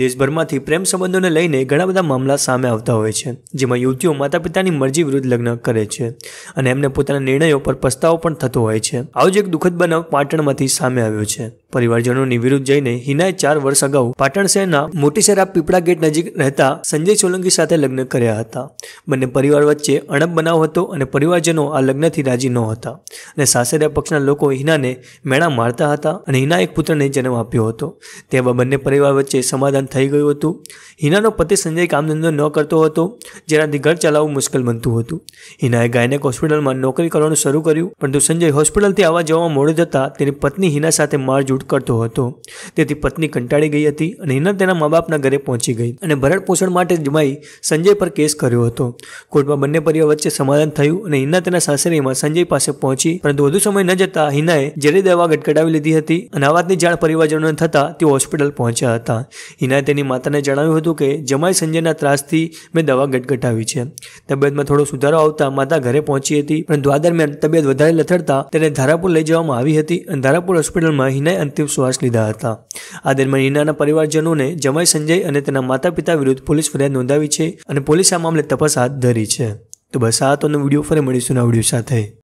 દેશભરમાંથી પ્રેમ સંબંધોને લઈને ઘણા બધા મામલા સામે આવતા હોય છે જેમાં યુવતીઓ માતા પિતાની મરજી વિરુદ્ધ લગ્ન કરે છે અને એમને પોતાના નિર્ણયો પર પસ્તાવો પણ થતો હોય છે આવો જ એક દુઃખદ બનાવ પાટણમાંથી સામે આવ્યો છે પરિવારજનોની વિરુદ્ધ જઈને હિનાએ ચાર વર્ષ અગાઉ પાટણ શહેરના મોટી શેરા પીપળા ગેટ નજીક રહેતા સંજય સોલંકી સાથે લગ્ન કર્યા હતા બંને પરિવાર વચ્ચે અણબ બનાવ હતો અને પરિવારજનો આ લગ્નથી રાજી ન હતા અને સાસરિયા પક્ષના લોકો હિનાને મેળા મારતા હતા અને હિના એક પુત્રને જન્મ આપ્યો હતો તેવા બંને પરિવાર વચ્ચે સમાધાન અવસાન થઈ ગયું હતું હિનાનો પતિ સંજય કામધંધો ન કરતો હતો જેનાથી ઘર ચલાવવું મુશ્કેલ બનતું હતું હિનાએ ગાયનેક હોસ્પિટલમાં નોકરી કરવાનું શરૂ કર્યું પરંતુ સંજય હોસ્પિટલથી આવવા જવા મોડું જતાં તેની પત્ની હિના સાથે મારઝૂટ કરતો હતો તેથી પત્ની કંટાળી ગઈ હતી અને હિના તેના મા બાપના ઘરે પહોંચી ગઈ અને ભરણપોષણ માટે જમાઈ સંજય પર કેસ કર્યો હતો કોર્ટમાં બંને પરિવાર વચ્ચે સમાધાન થયું અને હિના તેના સાસરીમાં સંજય પાસે પહોંચી પરંતુ વધુ સમય ન જતા હિનાએ જેરી દવા ગટગટાવી લીધી હતી અને આ વાતની જાણ પરિવારજનોને થતાં તેઓ હોસ્પિટલ પહોંચ્યા હતા તેની માતાને જણાવ્યું હતું કે જમાઈ સંજયના ત્રાસથી મેં દવા ગટગટાવી છે તબિયતમાં થોડો સુધારો આવતા માતા ઘરે પહોંચી હતી પરંતુ આ દરમિયાન તબિયત વધારે લથડતા તેને ધારાપુર લઈ જવામાં આવી હતી અને ધારાપુર હોસ્પિટલમાં હિનાએ અંતિમ શ્વાસ લીધા હતા આ દરમિયાન હિનાના પરિવારજનોને જમાઈ સંજય અને તેના માતા પિતા વિરુદ્ધ પોલીસ ફરિયાદ નોંધાવી છે અને પોલીસ આ મામલે તપાસ હાથ ધરી છે તો બસ આ તો વિડીયો ફરી મળીશું ના વિડીયો સાથે